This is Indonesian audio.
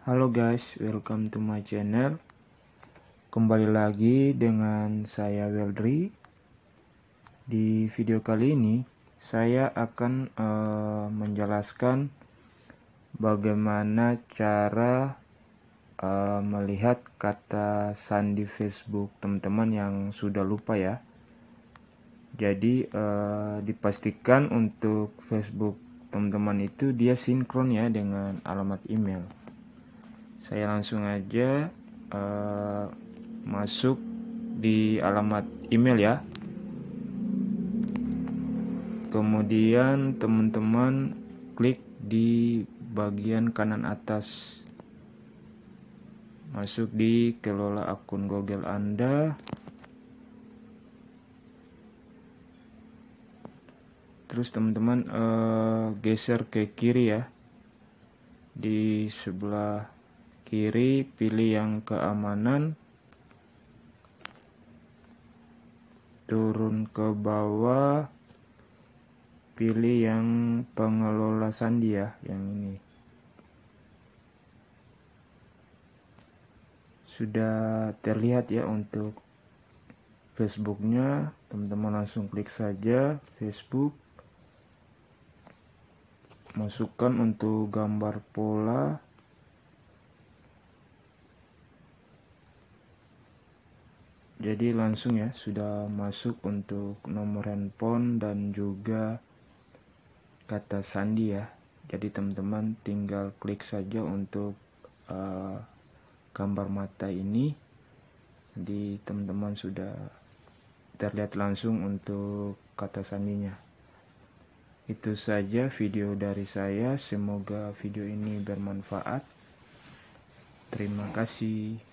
Halo guys, welcome to my channel. Kembali lagi dengan saya Weldri. Di video kali ini, saya akan uh, menjelaskan bagaimana cara uh, melihat kata sandi Facebook teman-teman yang sudah lupa ya. Jadi uh, dipastikan untuk Facebook teman-teman itu dia sinkron ya dengan alamat email saya langsung aja uh, masuk di alamat email ya kemudian teman-teman klik di bagian kanan atas masuk di kelola akun Google Anda terus teman-teman uh, geser ke kiri ya di sebelah kiri pilih yang keamanan turun ke bawah pilih yang pengelola sandi ya yang ini sudah terlihat ya untuk Facebooknya teman-teman langsung klik saja Facebook masukkan untuk gambar pola jadi langsung ya sudah masuk untuk nomor handphone dan juga kata sandi ya jadi teman-teman tinggal klik saja untuk uh, gambar mata ini Di teman-teman sudah terlihat langsung untuk kata sandinya itu saja video dari saya semoga video ini bermanfaat terima kasih